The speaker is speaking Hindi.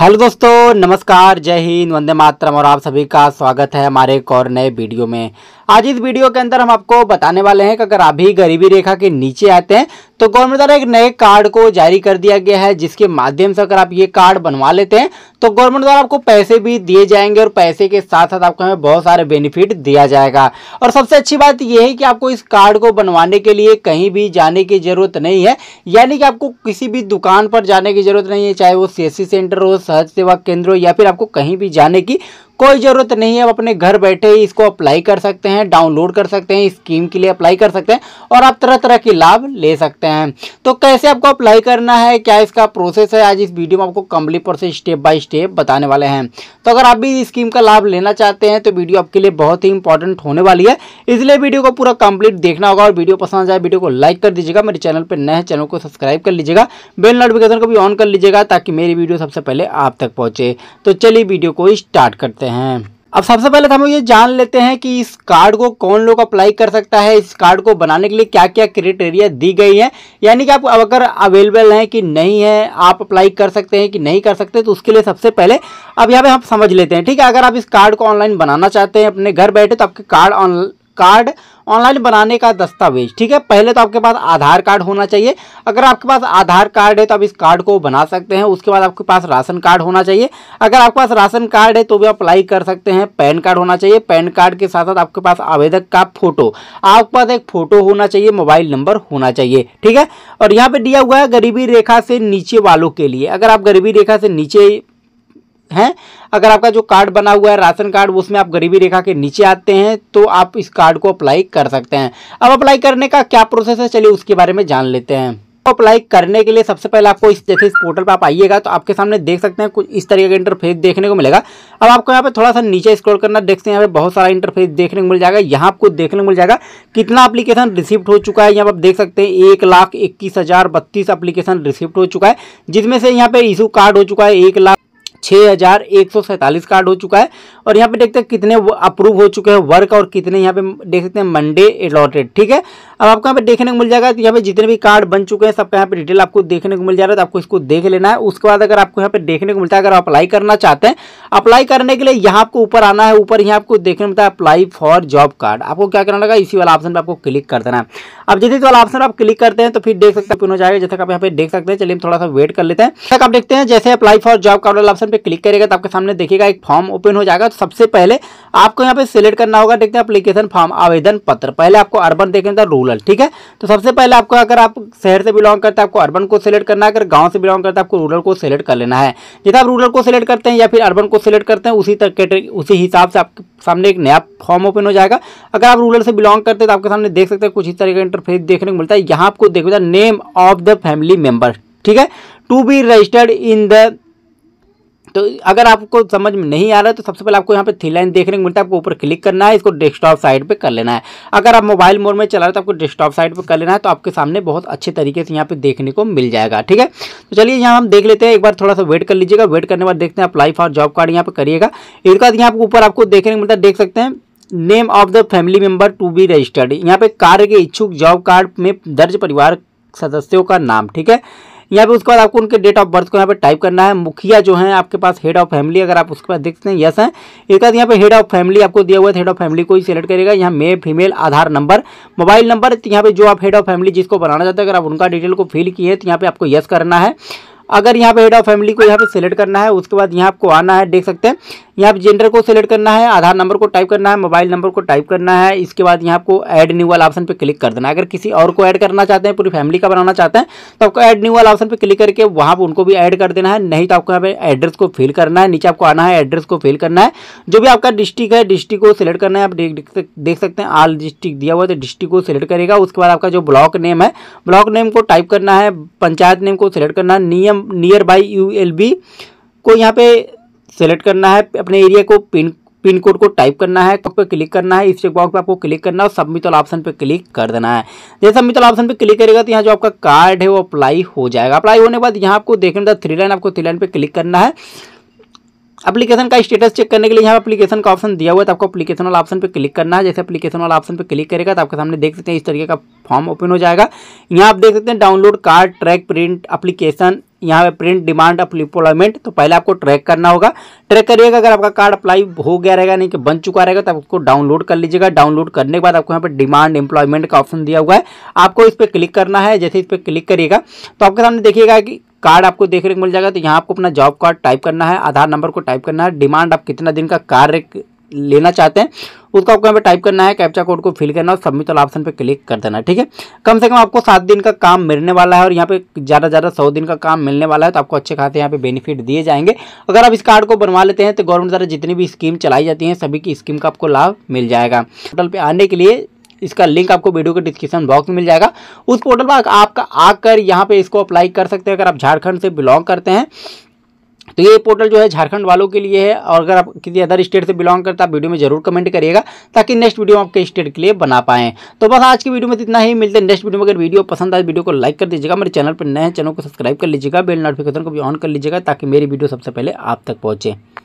हेलो दोस्तों नमस्कार जय हिंद वंदे मातरम और आप सभी का स्वागत है हमारे एक और नए वीडियो में आज इस वीडियो के अंदर हम आपको बताने वाले हैं कि अगर आप भी गरीबी रेखा के नीचे आते हैं तो गवर्नमेंट द्वारा एक नए कार्ड को जारी कर दिया गया है जिसके माध्यम से अगर आप ये कार्ड बनवा लेते हैं तो गवर्नमेंट द्वारा आपको पैसे भी दिए जाएंगे और पैसे के साथ साथ आपको हमें बहुत सारे बेनिफिट दिया जाएगा और सबसे अच्छी बात यह है कि आपको इस कार्ड को बनवाने के लिए कहीं भी जाने की जरूरत नहीं है यानी कि आपको किसी भी दुकान पर जाने की जरूरत नहीं है चाहे वो सी सेंटर e हो सहज सेवा केंद्रों या फिर आपको कहीं भी जाने की कोई ज़रूरत नहीं है आप अपने घर बैठे ही इसको अप्लाई कर सकते हैं डाउनलोड कर सकते हैं स्कीम के लिए अप्लाई कर सकते हैं और आप तरह तरह के लाभ ले सकते हैं तो कैसे आपको अप्लाई करना है क्या इसका प्रोसेस है आज इस वीडियो में आपको complete process step by step बताने वाले हैं तो अगर आप भी इस स्कीम का लाभ लेना चाहते हैं तो वीडियो आपके लिए बहुत ही इंपॉर्टेंट होने वाली है इसलिए वीडियो को पूरा कम्प्लीट देखना होगा और वीडियो पसंद आए वीडियो को लाइक कर दीजिएगा मेरे चैनल पर नए चैनल को सब्सक्राइब कर लीजिएगा बेल नोटिफिकेशन को भी ऑन कर लीजिएगा ताकि मेरी वीडियो सबसे पहले आप तक पहुँचे तो चलिए वीडियो को स्टार्ट करते हैं सकते हैं अब सबसे पहले तो हम ये जान लेते हैं कि इस कार्ड को कौन लोग अप्लाई कर सकता है इस कार्ड को बनाने के लिए क्या क्या क्राइटेरिया दी गई है यानी कि आप अगर अवेलेबल हैं कि नहीं है आप अप्लाई कर सकते हैं कि नहीं कर सकते तो उसके लिए सबसे पहले अब यहाँ पे हम समझ लेते हैं ठीक है अगर आप इस कार्ड को ऑनलाइन बनाना चाहते हैं अपने घर बैठे तो आपके कार्ड कार्ड ऑनलाइन बनाने का दस्तावेज ठीक है पहले तो आपके पास आधार कार्ड होना चाहिए अगर आपके पास आधार कार्ड है तो आप इस कार्ड को बना सकते हैं उसके बाद आपके पास राशन कार्ड होना चाहिए अगर आपके पास राशन कार्ड है तो भी अप्लाई कर सकते हैं पैन कार्ड होना चाहिए पैन कार्ड के साथ साथ आपके पास आवेदक का फोटो आपके पास एक फोटो होना चाहिए मोबाइल नंबर होना चाहिए ठीक है और यहाँ पर दिया हुआ है गरीबी रेखा से नीचे वालों के लिए अगर आप गरीबी रेखा से नीचे हैं अगर आपका जो कार्ड बना हुआ है राशन कार्ड उसमें आप गरीबी रेखा के नीचे आते हैं तो आप इस कार्ड को अप्लाई कर सकते हैं अब अप्लाई करने का क्या प्रोसेस है चलिए उसके बारे में जान लेते हैं अप्लाई तो करने के लिए सबसे पहले आपको इस जैसे इस पोर्टल पर आप आइएगा तो आपके सामने देख सकते हैं कुछ इस तरीके का इंटरफेस देखने को मिलेगा अब आपको यहाँ पे थोड़ा सा नीचे स्क्रॉल करना देख हैं यहाँ पे बहुत सारा इंटरफेस देखने को मिल जाएगा यहाँ आपको देखने को मिल जाएगा कितना अप्लीकेशन रिसिप्ट हो चुका है यहाँ आप देख सकते हैं एक लाख इक्कीस हज़ार बत्तीस अप्लीकेशन हो चुका है जिसमें से यहाँ पे इशू कार्ड हो चुका है एक लाख छः हजार एक सौ सैंतालीस कार्ड हो चुका है और यहाँ पे देखते हैं कितने अप्रूव हो चुके हैं वर्क और कितने यहाँ पे देख सकते हैं मंडे अलॉटेड ठीक है अब आपको यहाँ पे देखने को मिल जाएगा तो यहाँ पे जितने भी कार्ड बन चुके हैं सबका यहाँ पे डिटेल आपको देखने को मिल जा रहा है तो आपको इसको देख लेना है उसके बाद अगर आपको यहाँ पे देखने को मिलता है अगर आप अप्लाई करना चाहते हैं अप्लाई करने के लिए यहाँ आपको ऊपर आना है ऊपर यहाँ आपको देखने मिलता है अप्लाई फॉर जॉब कार्ड आपको क्या करना लगा इसी वाला ऑप्शन पर आपको क्लिक कर देना है अब यदि वाला ऑप्शन आप क्लिक करते हैं तो फिर देख सकते हैं हो जाएगा जैसे आप यहाँ पे देख सकते हैं चलिए हम थोड़ा सा वेट कर लेते हैं आप देखते हैं जैसे अप्लाई फॉर जॉब कार्ड वाला ऑप्शन पर क्लिक करेगा तो आपके सामने देखिएगा एक फॉर्म ओपन हो जाएगा सबसे पहले आपको यहाँ पे सिलेक्ट करना होगा देखते हैं अप्लीकेशन फॉर्म आवेदन पत्र पहले आपको अर्बन देखेंगे रूरल ठीक है तो सबसे पहले आपको अगर आप शहर से बिलोंग करते हैं आपको अर्बन को सिलेक्ट करना है अगर गाँव से बिलोंग करते हैं आपको रूरल को सिलेक्ट कर लेना है जैसे आप रूरल को सिलेक्ट करते हैं या फिर अर्बन को सिलेक्ट करते हैं उसी तरह उसी हिसाब से आपके सामने एक नया फॉर्म ओपन हो जाएगा अगर आप रूरल से बिलोंग करते हैं तो आपके सामने देख सकते हैं कुछ इस तरह का इंटरफेस देखने को मिलता है यहाँ आपको देखो name of the family member ठीक है to be registered in the तो अगर आपको समझ में नहीं आ रहा है तो सबसे पहले आपको यहाँ पे थ्री लाइन देखने को मिलता है आपको ऊपर क्लिक करना है इसको डेस्कटॉप साइड पे कर लेना है अगर आप मोबाइल मोड में चला रहे हो तो आपको डेस्कटॉप साइड पे कर लेना है तो आपके सामने बहुत अच्छे तरीके से यहाँ पे देखने को मिल जाएगा ठीक है तो चलिए यहाँ हम देख लेते हैं एक बार थोड़ा सा वेट कर लीजिएगा वेट करने के बाद देखते हैं अप्लाई फॉर जॉब कार्ड यहाँ पे करिएगा इसके बाद यहाँ ऊपर आपको देखने को मिलता है देख सकते हैं name of the family member to be registered यहाँ पे कार्य के इच्छुक जॉब कार्ड में दर्ज परिवार सदस्यों का नाम ठीक है यहाँ पे उसके बाद आपको उनके डेट ऑफ बर्थ को यहाँ पे टाइप करना है मुखिया जो है आपके पास हेड ऑफ फैमिली अगर आप उसके पास देख सकते हैं यस है एक आध यहाँ पे हेड ऑफ फैमिली आपको दिया हुआ है हेड ऑफ फैमिली को ही सिलेक्ट करेगा यहाँ male female Aadhaar number mobile number यहाँ पे जो आप हेड ऑफ फैमिली जिसको बनाना चाहते हैं अगर आप उनका डिटेल को फिल किए तो यहाँ पे आपको यस करना है अगर यहाँ पे हेड ऑफ फैमिली को यहाँ पे सिलेक्ट करना है उसके बाद यहाँ आपको आना है देख सकते हैं यहाँ पे जेंडर को सेलेक्ट करना है आधार नंबर को टाइप करना है मोबाइल नंबर को टाइप करना है इसके बाद यहाँ आपको ऐड न्यू वाला ऑप्शन पे क्लिक कर देना अगर किसी और को ऐड करना चाहते हैं पूरी फैमिली का बनाना चाहते हैं तो आपको ऐड न्यू वाला ऑप्शन पे क्लिक करके वहाँ पर उनको भी ऐड कर देना है नहीं तो आपको यहाँ पे एड्रेस को फिल करना है नीचे आपको आना है एड्रेस को फिल करना है जो भी आपका डिस्ट्रिक्ट है डिस्ट्रिक्ट को सिलेक्ट करना है आप देख सकते हैं आल डिस्ट्रिक्ट दिया हुआ है तो डिस्ट्रिक्ट को सिलेक्ट करेगा उसके बाद आपका जो ब्लॉक नेम है ब्लॉक नेम को टाइप करना है पंचायत नेम को सिलेक्ट करना है नियम नियर बाई यू को यहाँ पे सेलेक्ट करना है अपने एरिया को पिन पिन कोड को टाइप करना है पे क्लिक करना है इस चेकबॉक्स पे आपको क्लिक करना है और सबमिट वाला ऑप्शन पे क्लिक कर देना है जैसे सबमिट वाला ऑप्शन पे क्लिक करेगा तो यहाँ जो आपका कार्ड है वो अप्लाई हो जाएगा अप्लाई होने के बाद यहाँ आपको देखने थ्री लाइन आपको थ्री लाइन पे क्लिक करना है अपलीकेशन का स्टेटस चेक करने के लिए यहाँ अपलीकेशन का ऑप्शन दिया हुआ है तो आपको अपलीकेशन वाला ऑप्शन पर क्लिक करना है जैसे अपलीकेशन वाला ऑप्शन पर क्लिक करेगा तो आपके सामने देख सकते हैं इस तरीके का फॉर्म ओपन हो जाएगा यहाँ आप देख सकते हैं download card track print application यहाँ पे प्रिंट डिमांड ऑफ इंप्लॉयमेंट तो पहले आपको ट्रैक करना होगा ट्रैक करिएगा अगर आपका कार्ड अप्लाई हो गया रहेगा नहीं कि बन चुका रहेगा तो आप उसको डाउनलोड कर लीजिएगा डाउनलोड करने के बाद आपको यहाँ पर डिमांड एम्प्लॉयमेंट का ऑप्शन दिया हुआ है आपको इस पर क्लिक करना है जैसे इस पर क्लिक करिएगा तो आपके सामने देखिएगा कि कार्ड आपको देखने को मिल जाएगा तो यहाँ आपको अपना जॉब कार्ड टाइप करना है आधार नंबर को टाइप करना है डिमांड आप कितना दिन का कार्य लेना चाहते हैं उसका आपको यहाँ पे टाइप करना है कैप्चा कोड को फिल करना और सबमिट वाला ऑप्शन पे क्लिक कर देना ठीक है कम से कम आपको सात दिन का काम मिलने वाला है और यहाँ पे ज़्यादा ज़्यादा सौ दिन का काम मिलने वाला है तो आपको अच्छे खाते यहाँ पे बेनिफिट दिए जाएंगे अगर आप इस कार्ड को बनवा लेते हैं तो गवर्नमेंट द्वारा जितनी भी स्कीम चलाई जाती है सभी की स्कीम का आपको लाभ मिल जाएगा पोर्टल पर आने के लिए इसका लिंक आपको वीडियो के डिस्क्रिप्शन बॉक्स में मिल जाएगा उस पोर्टल पर आपका आकर यहाँ पे इसको अप्लाई कर सकते हैं अगर आप झारखंड से बिलोंग करते हैं तो ये पोर्टल जो है झारखंड वालों के लिए है और अगर आप किसी अदर स्टेट से बिलोंग करता तो आप वीडियो में जरूर कमेंट करिएगा ताकि नेक्स्ट वीडियो आपके स्टेट के लिए बना पाएं तो बस आज की वीडियो में तो इतना ही मिलते हैं नेक्स्ट वीडियो में अगर वीडियो पसंद आए वीडियो को लाइक कर दीजिएगा मेरे चैनल पर नए चैनल को सब्सक्राइब कर लीजिएगा बेल नोटिफिकेशन को भी ऑन कर लीजिएगा ताकि मेरी वीडियो सबसे पहले आप तक पहुँचे